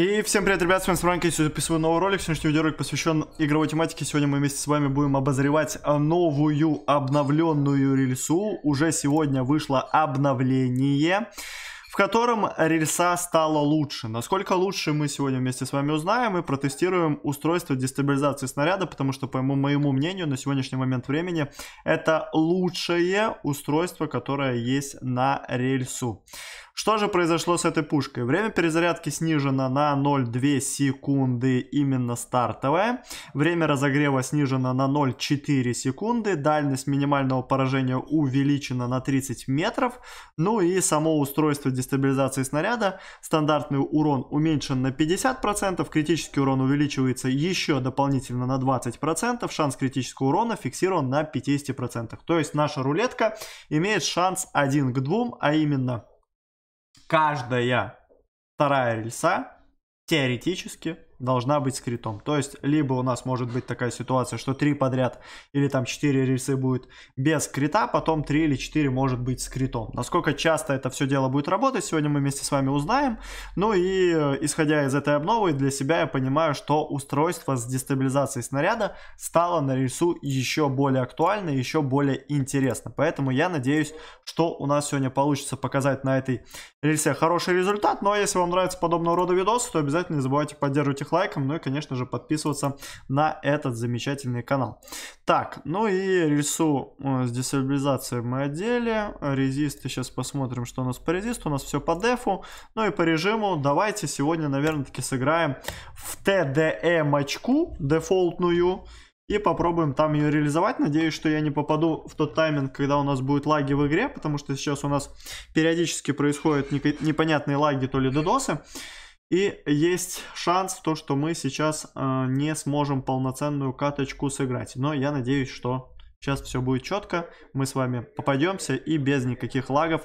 И всем привет, ребят, с вами Сранка, я сегодня записываю новый ролик, сегодняшний видеоролик посвящен игровой тематике, сегодня мы вместе с вами будем обозревать новую обновленную рельсу, уже сегодня вышло обновление, в котором рельса стала лучше. Насколько лучше мы сегодня вместе с вами узнаем и протестируем устройство дестабилизации снаряда, потому что, по моему мнению, на сегодняшний момент времени это лучшее устройство, которое есть на рельсу. Что же произошло с этой пушкой? Время перезарядки снижено на 0,2 секунды именно стартовое. Время разогрева снижено на 0,4 секунды. Дальность минимального поражения увеличена на 30 метров. Ну и само устройство дестабилизации снаряда. Стандартный урон уменьшен на 50%. Критический урон увеличивается еще дополнительно на 20%. Шанс критического урона фиксирован на 50%. То есть наша рулетка имеет шанс 1 к 2, а именно каждая вторая рельса теоретически должна быть с критом. То есть, либо у нас может быть такая ситуация, что 3 подряд или там 4 рельсы будет без крита, потом 3 или 4 может быть с критом. Насколько часто это все дело будет работать, сегодня мы вместе с вами узнаем. Ну и э, исходя из этой обновы, для себя я понимаю, что устройство с дестабилизацией снаряда стало на рельсу еще более актуально, еще более интересно. Поэтому я надеюсь, что у нас сегодня получится показать на этой рельсе хороший результат. Но ну а если вам нравится подобного рода видосы, то обязательно не забывайте поддерживать их их лайком, ну и, конечно же, подписываться на этот замечательный канал. Так, ну и рельсу э, с дестабилизацией мы одели, резисты сейчас посмотрим, что у нас по резисту, у нас все по дефу, ну и по режиму давайте сегодня, наверное, таки сыграем в ТДМ очку дефолтную, и попробуем там ее реализовать. Надеюсь, что я не попаду в тот тайминг, когда у нас будут лаги в игре, потому что сейчас у нас периодически происходят непонятные лаги, то ли додосы. И есть шанс то, что мы сейчас э, не сможем полноценную каточку сыграть. Но я надеюсь, что сейчас все будет четко. Мы с вами попадемся и без никаких лагов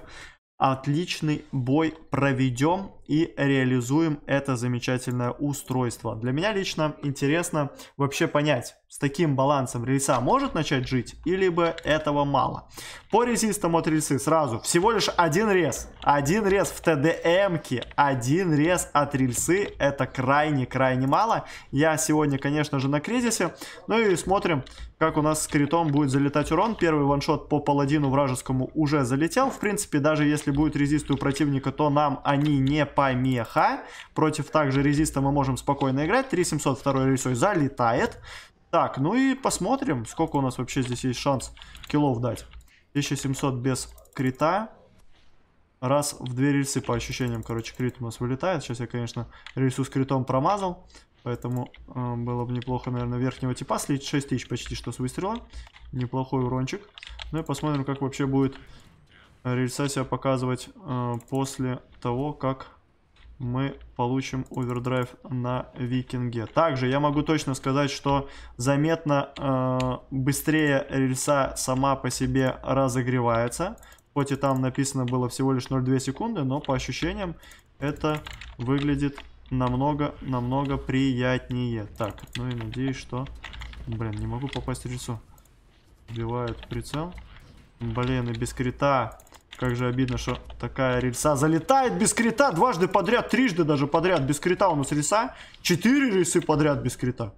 отличный бой проведем и реализуем это замечательное устройство. Для меня лично интересно вообще понять, с таким балансом рельса может начать жить, или бы этого мало. По резистам от рельсы сразу всего лишь один рез. Один рез в ТДМке, один рез от рельсы, это крайне-крайне мало. Я сегодня, конечно же, на кризисе. Ну и смотрим, как у нас с критом будет залетать урон. Первый ваншот по паладину вражескому уже залетел. В принципе, даже если будет резисты у противника, то нам они не помеха. Против также резиста мы можем спокойно играть. 3700 второй рельсой залетает. Так, ну и посмотрим, сколько у нас вообще здесь есть шанс киллов дать. 1700 без крита. Раз в две рельсы по ощущениям, короче, крит у нас вылетает. Сейчас я, конечно, рельсу с критом промазал. Поэтому э, было бы неплохо, наверное, верхнего типа слить. 6 тысяч почти что с выстрела. Неплохой урончик. Ну и посмотрим, как вообще будет рельса себя показывать э, после того, как мы получим овердрайв на викинге. Также я могу точно сказать, что заметно э, быстрее рельса сама по себе разогревается. Хоть и там написано было всего лишь 0,2 секунды, но по ощущениям это выглядит намного-намного приятнее. Так, ну и надеюсь, что... Блин, не могу попасть в рельсу. Убивает прицел. Блин, и без крита. Как же обидно, что такая рельса залетает без крита. Дважды подряд, трижды даже подряд без крита у нас рельса. Четыре рельсы подряд без крита.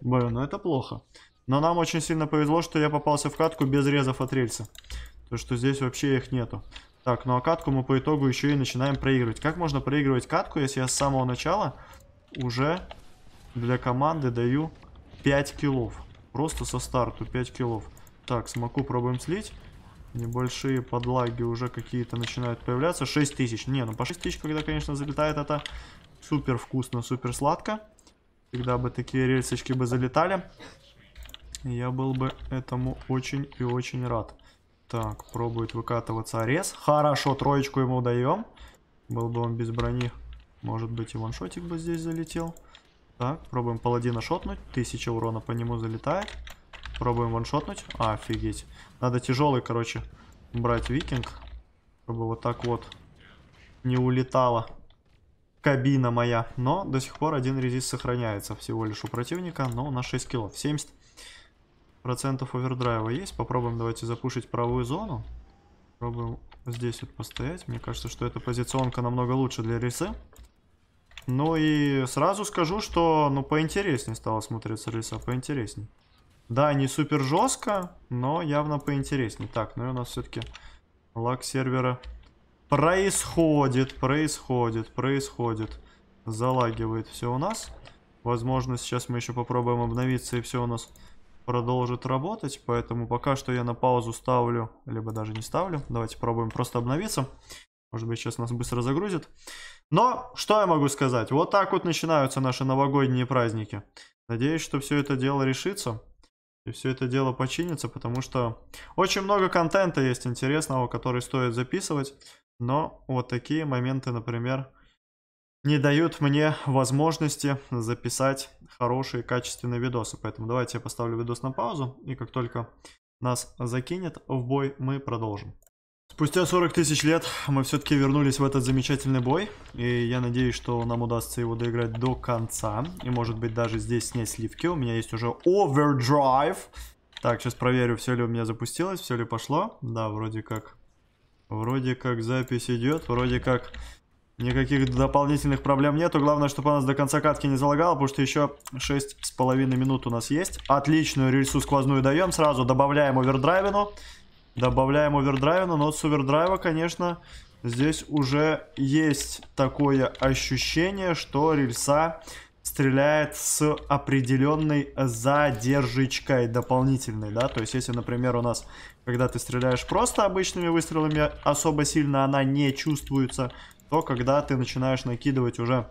Блин, ну это плохо. Но нам очень сильно повезло, что я попался в катку без резов от рельса. То, что здесь вообще их нету. Так, ну а катку мы по итогу еще и начинаем проигрывать. Как можно проигрывать катку, если я с самого начала уже для команды даю 5 киллов? Просто со старту 5 киллов. Так, смоку пробуем слить. Небольшие подлаги уже какие-то начинают появляться. 6 тысяч. Не, ну по 6 тысяч, когда, конечно, залетает, это супер вкусно, супер сладко. Когда бы такие рельсочки бы залетали, я был бы этому очень и очень рад. Так, пробует выкатываться Арес. Хорошо, троечку ему даем. Был бы он без брони. Может быть и ваншотик бы здесь залетел. Так, пробуем паладина шотнуть. Тысяча урона по нему залетает. Пробуем ваншотнуть. А, офигеть. Надо тяжелый, короче, брать викинг. Чтобы вот так вот не улетала кабина моя. Но до сих пор один резист сохраняется всего лишь у противника, но у нас 6 килов. 70 процентов овердрайва есть. Попробуем давайте запушить правую зону. Пробуем здесь вот постоять. Мне кажется, что эта позиционка намного лучше для рисы. Ну и сразу скажу, что ну поинтереснее стало смотреться риса, поинтереснее. Да, не супер жестко, но явно поинтереснее. Так, ну и у нас все-таки лаг сервера происходит, происходит, происходит. Залагивает все у нас. Возможно, сейчас мы еще попробуем обновиться и все у нас продолжит работать. Поэтому пока что я на паузу ставлю, либо даже не ставлю. Давайте пробуем просто обновиться. Может быть, сейчас нас быстро загрузит. Но что я могу сказать? Вот так вот начинаются наши новогодние праздники. Надеюсь, что все это дело решится. И все это дело починится, потому что очень много контента есть интересного, который стоит записывать. Но вот такие моменты, например, не дают мне возможности записать хорошие качественные видосы. Поэтому давайте я поставлю видос на паузу, и как только нас закинет в бой, мы продолжим. Спустя 40 тысяч лет мы все-таки вернулись в этот замечательный бой. И я надеюсь, что нам удастся его доиграть до конца. И может быть даже здесь снять сливки. У меня есть уже Overdrive. Так, сейчас проверю, все ли у меня запустилось, все ли пошло. Да, вроде как. Вроде как запись идет, вроде как никаких дополнительных проблем нету. Главное, чтобы у нас до конца катки не залагало, потому что еще 6,5 минут у нас есть. Отличную рельсу сквозную даем, сразу добавляем овердрайвину. Добавляем овердрайва, но с овердрайва, конечно, здесь уже есть такое ощущение, что рельса стреляет с определенной задержечкой дополнительной, да, то есть если, например, у нас, когда ты стреляешь просто обычными выстрелами, особо сильно она не чувствуется, то когда ты начинаешь накидывать уже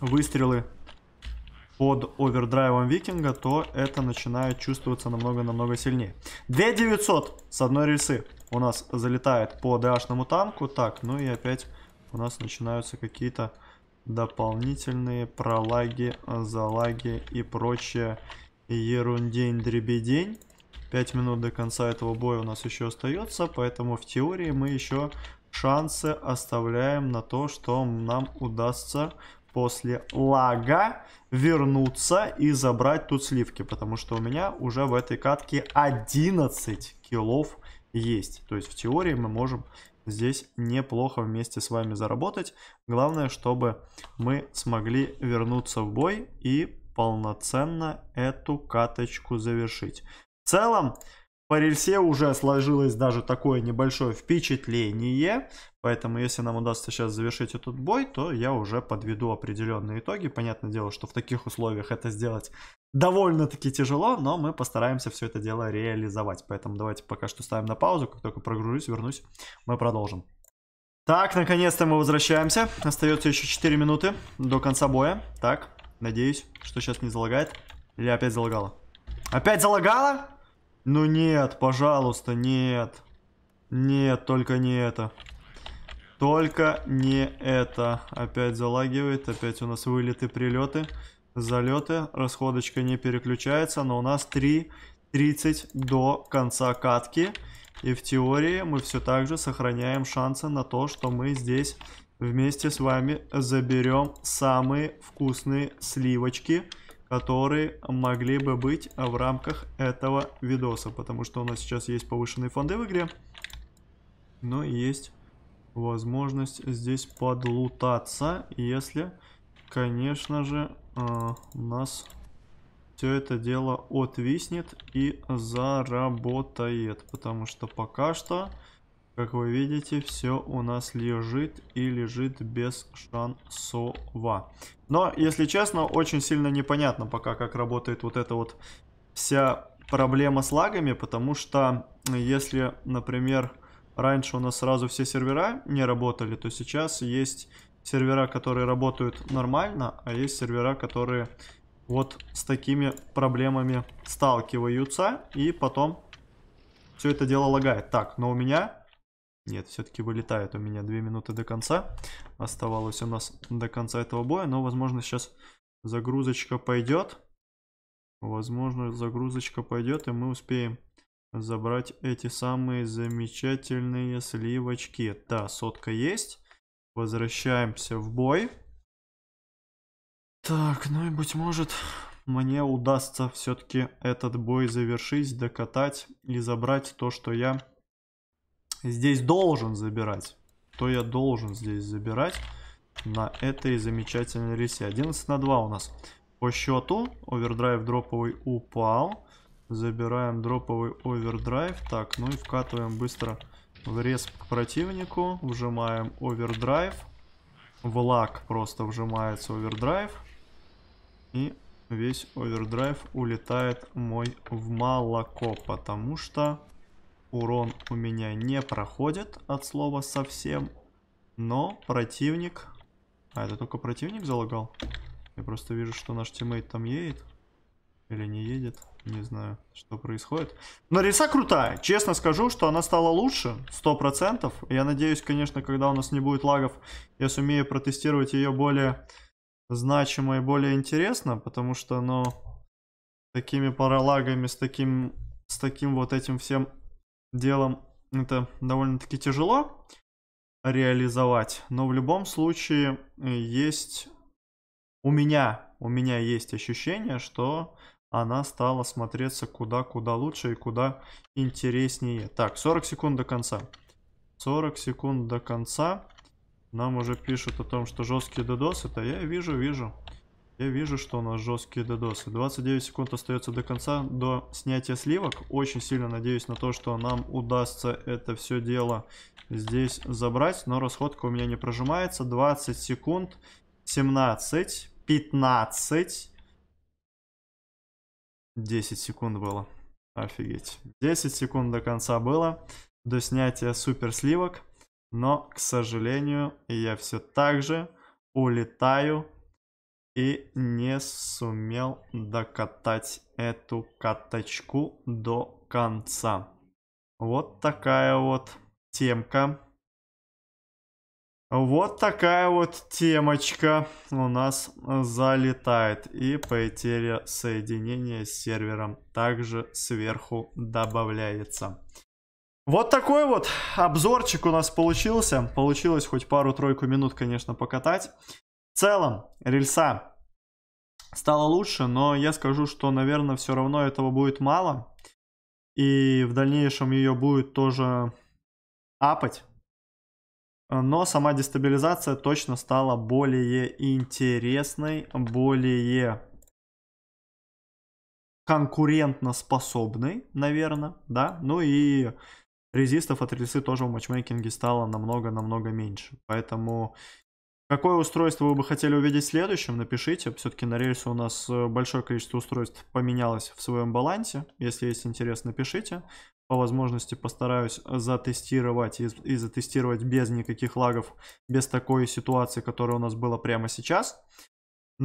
выстрелы под овердрайвом Викинга, то это начинает чувствоваться намного-намного сильнее. 2900 с одной рельсы у нас залетает по ДАшному танку. Так, ну и опять у нас начинаются какие-то дополнительные пролаги, залаги и прочее ерундень, дребедень. 5 минут до конца этого боя у нас еще остается, поэтому в теории мы еще шансы оставляем на то, что нам удастся после лага вернуться и забрать тут сливки, потому что у меня уже в этой катке 11 килов есть. То есть в теории мы можем здесь неплохо вместе с вами заработать. Главное, чтобы мы смогли вернуться в бой и полноценно эту каточку завершить. В целом, по рельсе уже сложилось даже такое небольшое впечатление, поэтому если нам удастся сейчас завершить этот бой, то я уже подведу определенные итоги. Понятное дело, что в таких условиях это сделать довольно-таки тяжело, но мы постараемся все это дело реализовать. Поэтому давайте пока что ставим на паузу, как только прогружусь, вернусь, мы продолжим. Так, наконец-то мы возвращаемся. Остается еще 4 минуты до конца боя. Так, надеюсь, что сейчас не залагает. Или опять залагала. Опять залагала? Ну нет, пожалуйста, нет. Нет, только не это. Только не это. Опять залагивает, опять у нас вылеты, прилеты, залеты. Расходочка не переключается, но у нас 3.30 до конца катки. И в теории мы все так же сохраняем шансы на то, что мы здесь вместе с вами заберем самые вкусные сливочки. Сливочки которые могли бы быть в рамках этого видоса, потому что у нас сейчас есть повышенные фонды в игре, но есть возможность здесь подлутаться, если, конечно же, э, у нас все это дело отвиснет и заработает, потому что пока что как вы видите, все у нас лежит и лежит без шансова. Но, если честно, очень сильно непонятно пока, как работает вот эта вот вся проблема с лагами, потому что если, например, раньше у нас сразу все сервера не работали, то сейчас есть сервера, которые работают нормально, а есть сервера, которые вот с такими проблемами сталкиваются, и потом все это дело лагает. Так, но у меня нет, все-таки вылетает у меня 2 минуты до конца. Оставалось у нас до конца этого боя, но, возможно, сейчас загрузочка пойдет. Возможно, загрузочка пойдет, и мы успеем забрать эти самые замечательные сливочки. Да, сотка есть. Возвращаемся в бой. Так, ну и, быть может, мне удастся все-таки этот бой завершить, докатать и забрать то, что я здесь должен забирать, то я должен здесь забирать на этой замечательной ресе. 11 на 2 у нас по счету. Овердрайв дроповый упал. Забираем дроповый овердрайв. Так, ну и вкатываем быстро в рез к противнику. Вжимаем овердрайв. В лак просто вжимается овердрайв. И весь овердрайв улетает мой в молоко, потому что Урон у меня не проходит от слова совсем. Но противник... А, это только противник залагал? Я просто вижу, что наш тиммейт там едет. Или не едет. Не знаю, что происходит. Но риса крутая. Честно скажу, что она стала лучше. 100%. Я надеюсь, конечно, когда у нас не будет лагов, я сумею протестировать ее более значимо и более интересно. Потому что, ну, такими паралагами, с таким, с таким вот этим всем делом это довольно-таки тяжело реализовать, но в любом случае э, есть у меня, у меня есть ощущение, что она стала смотреться куда-куда лучше и куда интереснее. Так, 40 секунд до конца. 40 секунд до конца. Нам уже пишут о том, что жесткий додос. Это я вижу, вижу. Я вижу, что у нас жесткие дедосы. 29 секунд остается до конца, до снятия сливок. Очень сильно надеюсь на то, что нам удастся это все дело здесь забрать. Но расходка у меня не прожимается. 20 секунд, 17, 15, 10 секунд было. Офигеть. 10 секунд до конца было, до снятия супер сливок. Но, к сожалению, я все так же улетаю и не сумел докатать эту каточку до конца. Вот такая вот темка. Вот такая вот темочка у нас залетает. И потеря соединения с сервером также сверху добавляется. Вот такой вот обзорчик у нас получился. Получилось хоть пару-тройку минут, конечно, покатать. В целом, рельса стало лучше, но я скажу, что, наверное, все равно этого будет мало. И в дальнейшем ее будет тоже апать. Но сама дестабилизация точно стала более интересной, более конкурентно способной, наверное, да. Ну и резистов от рельсы тоже в матчмейкинге стало намного-намного меньше. Поэтому Какое устройство вы бы хотели увидеть следующим, напишите. Все-таки на рельсе у нас э, большое количество устройств поменялось в своем балансе. Если есть интерес, напишите. По возможности постараюсь э, затестировать и, и затестировать без никаких лагов, без такой ситуации, которая у нас была прямо сейчас.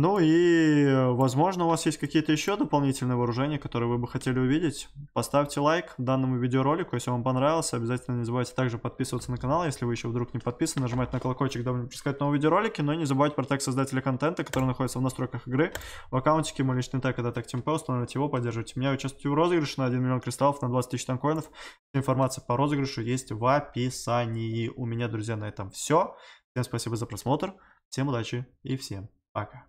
Ну и, э, возможно, у вас есть какие-то еще дополнительные вооружения, которые вы бы хотели увидеть. Поставьте лайк данному видеоролику, если вам понравился. Обязательно не забывайте также подписываться на канал, если вы еще вдруг не подписаны. Нажимать на колокольчик, дабы не пропускать новые видеоролики. Но и не забывайте про тег создателя контента, который находится в настройках игры. В аккаунтике мой личный тег это тег Тимпе. Устанавливайте его, поддерживайте меня. Участвуйте в розыгрыше на 1 миллион кристаллов, на 20 тысяч танкоинов. Информация по розыгрышу есть в описании. У меня, друзья, на этом все. Всем спасибо за просмотр. Всем удачи и всем пока.